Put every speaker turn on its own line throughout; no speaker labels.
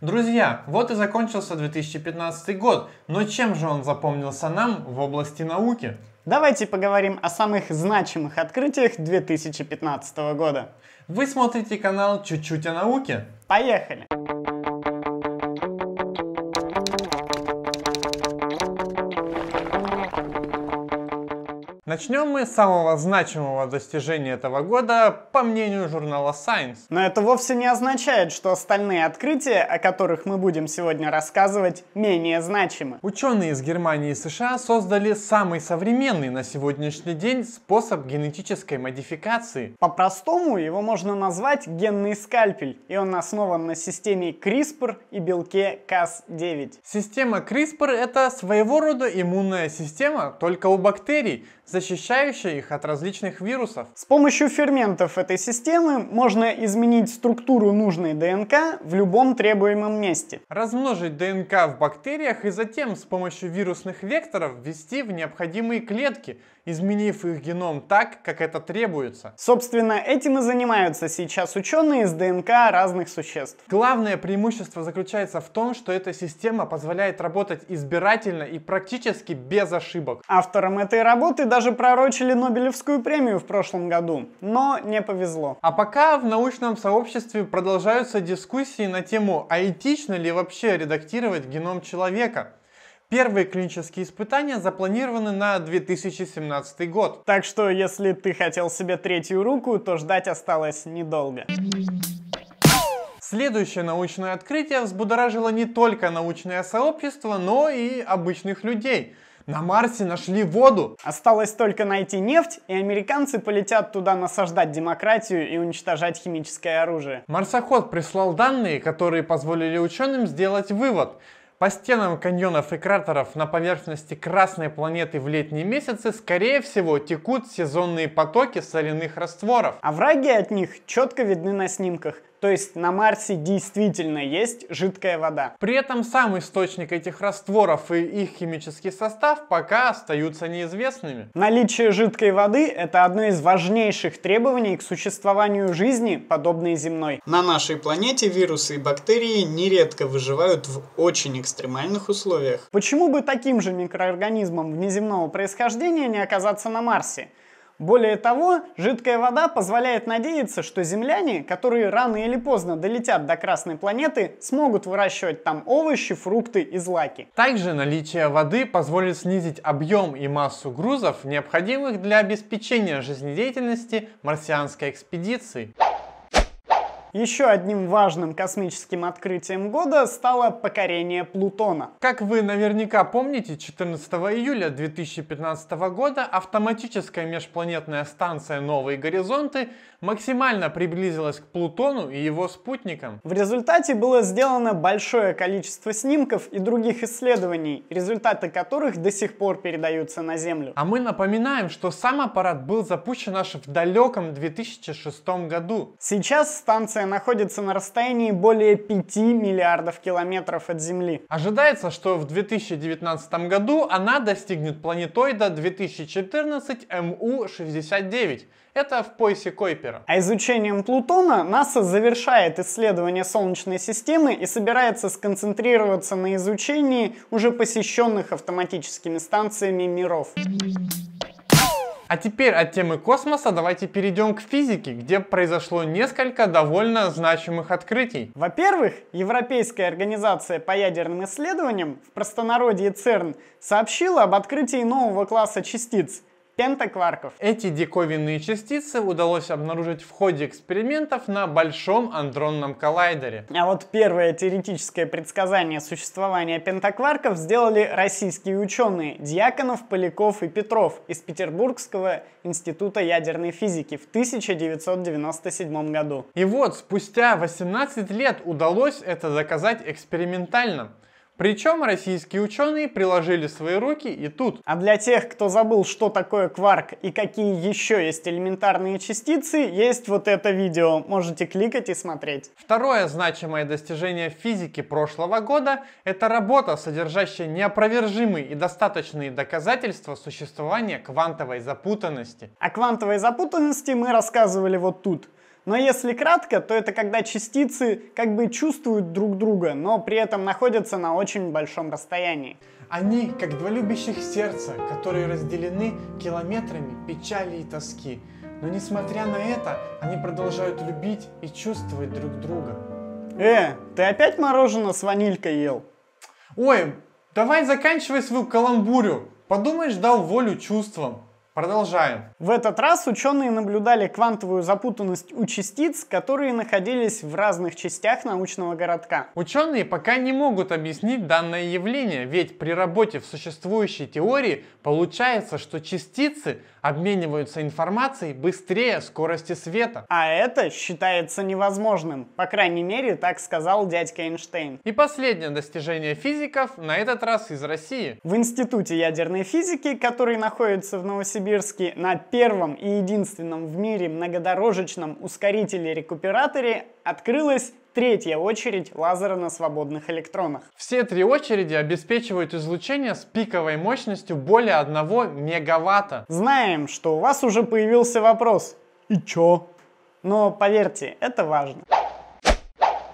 Друзья, вот и закончился
2015 год, но чем же он запомнился нам в области науки? Давайте поговорим о самых значимых открытиях 2015 года. Вы смотрите
канал «Чуть-чуть
о науке». Поехали! Поехали!
Начнем мы с самого значимого достижения этого года, по мнению журнала Science.
Но это вовсе не означает, что остальные открытия, о которых мы будем сегодня рассказывать, менее значимы. Ученые
из Германии и США создали самый современный на сегодняшний
день способ генетической модификации. По-простому его можно назвать генный скальпель, и он основан на системе CRISPR и белке Cas9. Система CRISPR это своего рода иммунная система, только у бактерий,
защищающая их от различных вирусов. С
помощью ферментов этой системы можно изменить структуру нужной ДНК в любом требуемом месте.
Размножить ДНК в бактериях и затем с помощью вирусных векторов ввести в необходимые клетки,
изменив их геном так, как это требуется. Собственно, этим и занимаются сейчас ученые с ДНК разных существ. Главное преимущество заключается в том, что эта система
позволяет работать избирательно и практически без ошибок.
Автором этой работы даже даже пророчили Нобелевскую премию в прошлом году, но не повезло. А пока в научном
сообществе продолжаются дискуссии на тему, а этично ли вообще редактировать геном
человека? Первые клинические испытания запланированы на 2017 год. Так что, если ты хотел себе третью руку, то ждать осталось недолго. Следующее научное открытие взбудоражило не только научное сообщество, но и обычных людей – на Марсе нашли воду. Осталось только найти нефть, и американцы полетят туда насаждать демократию и уничтожать химическое оружие. Марсоход прислал данные, которые позволили ученым сделать вывод. По
стенам каньонов и кратеров на поверхности Красной планеты в летние месяцы, скорее всего,
текут сезонные потоки соляных растворов. А враги от них четко видны на снимках. То есть на Марсе действительно есть жидкая вода. При этом сам источник этих растворов и их химический состав пока остаются неизвестными. Наличие жидкой воды – это одно из важнейших требований к существованию жизни, подобной земной. На нашей планете вирусы и бактерии нередко выживают в очень экстремальных условиях. Почему бы таким же микроорганизмам внеземного происхождения не оказаться на Марсе? Более того, жидкая вода позволяет надеяться, что земляне, которые рано или поздно долетят до Красной планеты, смогут выращивать там овощи, фрукты и злаки.
Также наличие воды позволит снизить объем и массу грузов, необходимых для обеспечения жизнедеятельности марсианской экспедиции.
Еще одним важным космическим открытием года стало покорение Плутона.
Как вы наверняка помните, 14 июля 2015 года автоматическая межпланетная станция «Новые горизонты» максимально приблизилась к Плутону и его спутникам. В
результате было сделано большое количество снимков и других исследований, результаты которых до сих пор передаются на Землю.
А мы напоминаем, что
сам аппарат был запущен аж в далеком 2006 году. Сейчас станция станция находится на расстоянии более 5 миллиардов километров от Земли. Ожидается, что в 2019 году она достигнет планетоида 2014
МУ-69. Эм Это в поясе Койпера.
А изучением Плутона НАСА завершает исследование Солнечной системы и собирается сконцентрироваться на изучении уже посещенных автоматическими станциями миров.
А теперь от темы космоса давайте перейдем к физике, где произошло несколько довольно
значимых открытий. Во-первых, Европейская организация по ядерным исследованиям, в простонародье ЦЕРН, сообщила об открытии нового класса частиц – пентакварков.
Эти диковинные частицы удалось обнаружить в ходе экспериментов на Большом андронном коллайдере.
А вот первое теоретическое предсказание существования пентакварков сделали российские ученые Дьяконов, Поляков и Петров из Петербургского института ядерной физики в 1997 году. И вот спустя 18 лет удалось это доказать экспериментально. Причем российские ученые приложили свои руки и тут. А для тех, кто забыл, что такое кварк и какие еще есть элементарные частицы, есть вот это видео. Можете кликать и смотреть.
Второе значимое достижение физики прошлого года – это работа, содержащая неопровержимые и достаточные доказательства существования квантовой
запутанности. О квантовой запутанности мы рассказывали вот тут – но если кратко, то это когда частицы как бы чувствуют друг друга, но при этом находятся на очень большом расстоянии. Они, как два любящих сердца, которые разделены километрами
печали и тоски. Но несмотря на это, они продолжают любить и чувствовать друг друга.
Э, ты опять мороженое с ванилькой ел? Ой, давай заканчивай свою каламбурю. Подумаешь, дал волю чувствам. Продолжаем. В этот раз ученые наблюдали квантовую запутанность у частиц, которые находились в разных частях научного городка.
Ученые пока не могут объяснить данное явление, ведь при работе в существующей теории получается, что частицы
обмениваются информацией быстрее скорости света. А это считается невозможным. По крайней мере, так сказал дядька Эйнштейн. И последнее достижение физиков,
на этот раз из России.
В Институте ядерной физики, который находится в Новосибирске, Новосибирске на первом и единственном в мире многодорожечном ускорителе-рекуператоре открылась третья очередь лазера на свободных электронах. Все три очереди
обеспечивают излучение с пиковой мощностью более 1 мегаватта. Знаем,
что у вас уже появился вопрос. И чё? Но поверьте, это важно.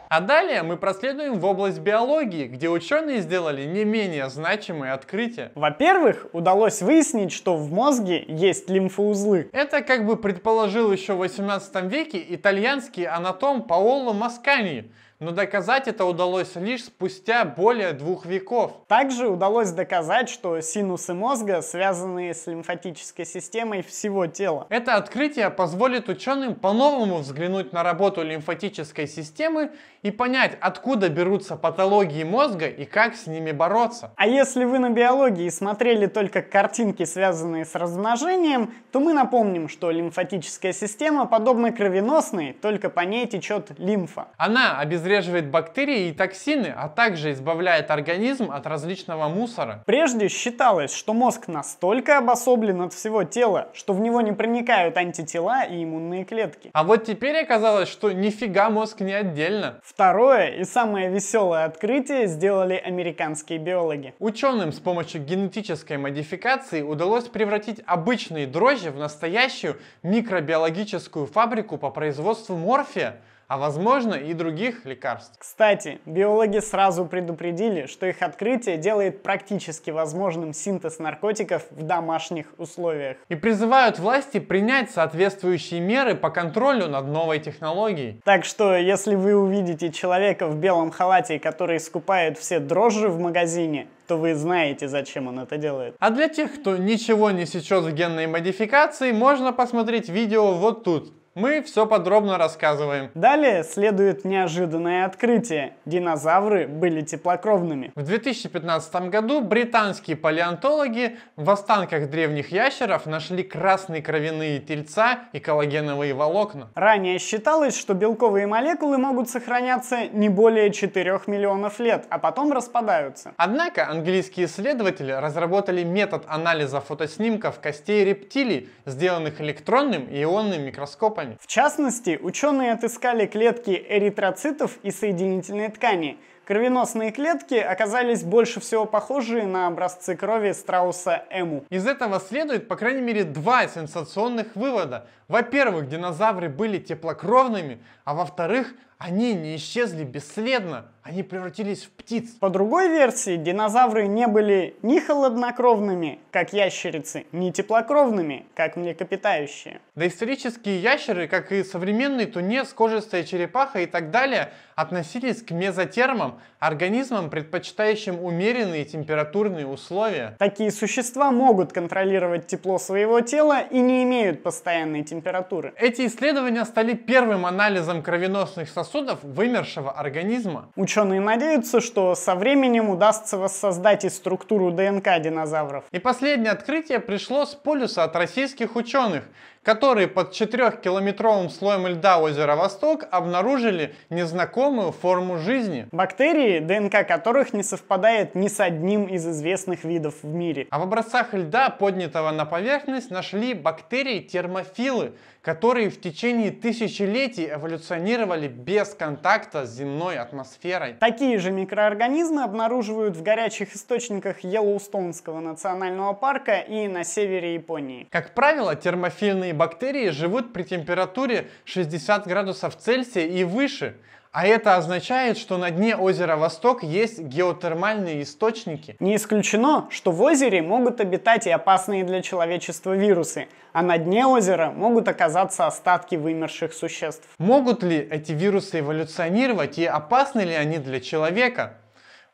А далее мы проследуем в область биологии, где ученые сделали не менее значимые открытия. Во-первых, удалось выяснить, что в мозге есть лимфоузлы. Это как бы предположил еще в 18 веке итальянский анатом
Паоло Маскани, но доказать это удалось лишь спустя более двух веков. Также удалось доказать, что синусы мозга связаны с лимфатической системой всего тела.
Это открытие позволит ученым по-новому взглянуть на работу лимфатической
системы и понять, откуда берутся патологии мозга и как с ними бороться. А если вы на биологии смотрели только картинки, связанные с размножением, то мы напомним, что лимфатическая система подобна кровеносной, только по ней течет лимфа.
Она обязательно разреживает бактерии и токсины, а также избавляет организм от
различного мусора. Прежде считалось, что мозг настолько обособлен от всего тела, что в него не проникают антитела и иммунные клетки. А
вот теперь оказалось, что нифига мозг не отдельно.
Второе и самое веселое открытие сделали американские
биологи. Ученым с помощью генетической модификации удалось превратить обычные дрожжи в настоящую микробиологическую фабрику по производству морфия, а
возможно и других лекарств. Кстати, биологи сразу предупредили, что их открытие делает практически возможным синтез наркотиков в домашних условиях. И призывают
власти принять соответствующие меры по контролю над новой технологией.
Так что, если вы увидите человека в белом халате, который скупает все дрожжи в магазине, то вы знаете, зачем он это делает.
А для тех, кто ничего не сечет в генной модификации,
можно посмотреть видео вот тут. Мы все подробно рассказываем. Далее следует неожиданное открытие. Динозавры были теплокровными. В 2015
году британские палеонтологи в останках древних ящеров нашли красные
кровяные тельца и коллагеновые волокна. Ранее считалось, что белковые молекулы могут сохраняться не более 4 миллионов лет, а потом распадаются. Однако
английские исследователи разработали метод анализа фотоснимков костей рептилий,
сделанных электронным и ионным микроскопами ткани. В частности, ученые отыскали клетки эритроцитов и соединительной ткани. Кровеносные клетки оказались больше всего похожие на образцы крови страуса Эму. Из этого следует, по крайней мере, два
сенсационных вывода. Во-первых, динозавры были теплокровными, а во-вторых,
они не исчезли бесследно, они превратились в птиц. По другой версии, динозавры не были ни холоднокровными, как ящерицы, ни теплокровными, как млекопитающие.
Доисторические ящеры, как и современные тунец, кожистая черепаха и так далее, относились к мезотермам, организмам, предпочитающим умеренные
температурные условия. Такие существа могут контролировать тепло своего тела и не имеют постоянной температуры. Эти исследования стали первым анализом кровеносных
сосудов сосудов вымершего организма.
Ученые надеются, что со временем удастся воссоздать и структуру ДНК динозавров.
И последнее открытие пришло с полюса от российских ученых, которые под 4-километровым слоем льда озера Восток обнаружили незнакомую форму жизни. Бактерии, ДНК которых не совпадает ни с одним из известных видов в мире. А в образцах льда, поднятого на поверхность, нашли бактерии термофилы, которые в течение тысячелетий эволюционировали без без контакта с земной атмосферой.
Такие же микроорганизмы обнаруживают в горячих источниках Йеллоустонского национального парка и на севере Японии. Как правило,
термофильные бактерии живут при температуре 60 градусов Цельсия и выше,
а это означает, что на дне озера Восток есть геотермальные источники. Не исключено, что в озере могут обитать и опасные для человечества вирусы, а на дне озера могут оказаться остатки вымерших существ. Могут ли эти вирусы эволюционировать и опасны ли они для человека?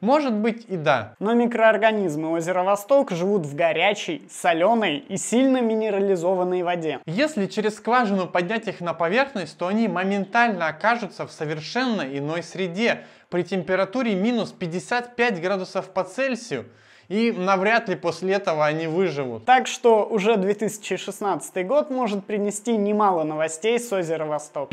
Может быть и да. Но микроорганизмы озера Восток живут в горячей, соленой и сильно минерализованной воде. Если через скважину поднять их на поверхность, то они моментально окажутся в
совершенно иной среде при температуре минус 55 градусов по Цельсию
и навряд ли после этого они выживут. Так что уже 2016 год может принести немало новостей с озера Восток.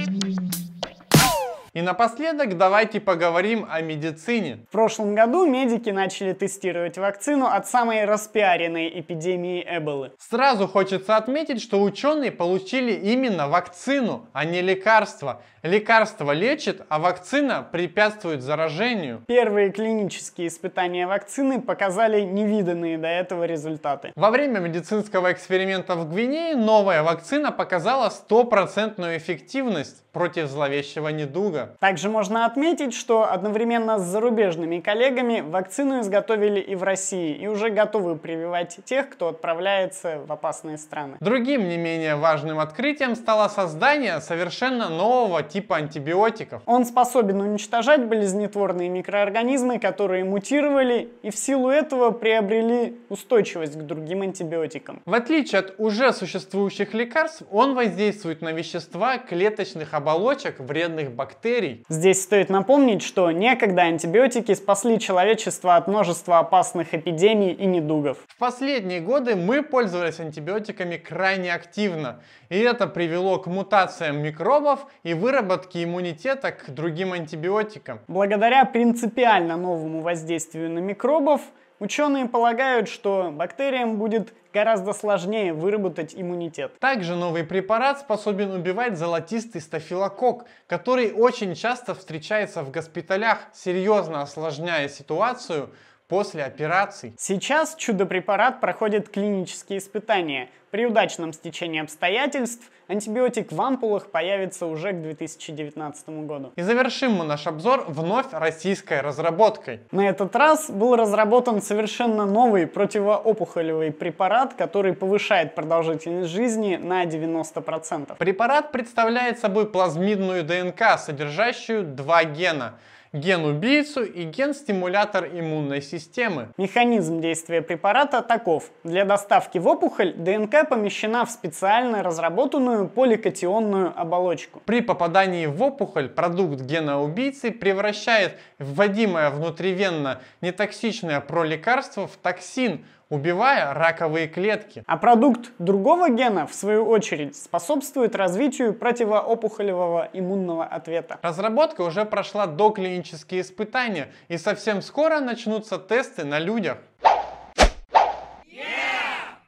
И напоследок давайте поговорим о медицине. В прошлом году медики начали тестировать вакцину от самой распиаренной эпидемии Эболы. Сразу хочется отметить,
что ученые получили именно вакцину, а не лекарство. Лекарство лечит, а вакцина препятствует заражению.
Первые клинические испытания вакцины показали невиданные до этого результаты. Во время медицинского эксперимента в Гвинее
новая вакцина показала стопроцентную эффективность против зловещего недуга.
Также можно отметить, что одновременно с зарубежными коллегами вакцину изготовили и в России, и уже готовы прививать тех, кто отправляется в опасные страны. Другим
не менее важным открытием стало создание совершенно нового типа антибиотиков.
Он способен уничтожать болезнетворные микроорганизмы, которые мутировали и в силу этого приобрели устойчивость к другим антибиотикам. В отличие от уже существующих лекарств, он воздействует на вещества клеточных оболочек вредных бактерий бактерий. Здесь стоит напомнить, что некогда антибиотики спасли человечество от множества опасных эпидемий и недугов. В последние годы мы пользовались антибиотиками крайне
активно, и это привело к мутациям микробов и выработке иммунитета к
другим антибиотикам. Благодаря принципиально новому воздействию на микробов, Ученые полагают, что бактериям будет гораздо сложнее выработать иммунитет. Также новый препарат способен убивать золотистый стафилокок, который очень часто встречается в госпиталях, серьезно осложняя ситуацию после операций. Сейчас чудо-препарат проходит клинические испытания. При удачном стечении обстоятельств антибиотик в ампулах появится уже к 2019 году. И завершим мы наш обзор вновь российской разработкой. На этот раз был разработан совершенно новый противоопухолевый препарат, который повышает продолжительность жизни на 90%. Препарат представляет собой плазмидную ДНК, содержащую два гена – ген-убийцу и ген-стимулятор иммунной системы. Механизм действия препарата таков. Для доставки в опухоль ДНК помещена в специально разработанную поликатионную оболочку. При попадании в опухоль продукт
гена-убийцы превращает вводимое внутривенно нетоксичное пролекарство
в токсин, убивая раковые клетки. А продукт другого гена, в свою очередь, способствует развитию противоопухолевого иммунного ответа. Разработка
уже прошла доклинические испытания, и совсем скоро начнутся тесты на людях.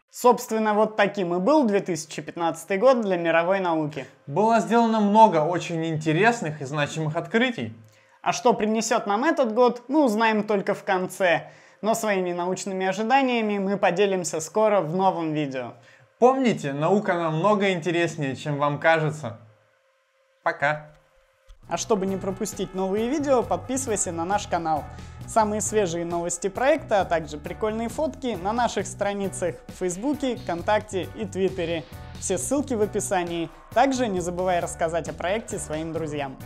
Собственно, вот таким и был 2015 год для мировой науки. Было сделано много очень интересных и значимых открытий. А что принесет нам этот год, мы узнаем только в конце но своими научными ожиданиями мы поделимся скоро в новом видео. Помните, наука намного интереснее, чем вам кажется. Пока! А чтобы не пропустить новые видео, подписывайся на наш канал. Самые свежие новости проекта, а также прикольные фотки на наших страницах в Фейсбуке, ВКонтакте и Твиттере. Все ссылки в описании. Также не забывай рассказать о проекте своим друзьям.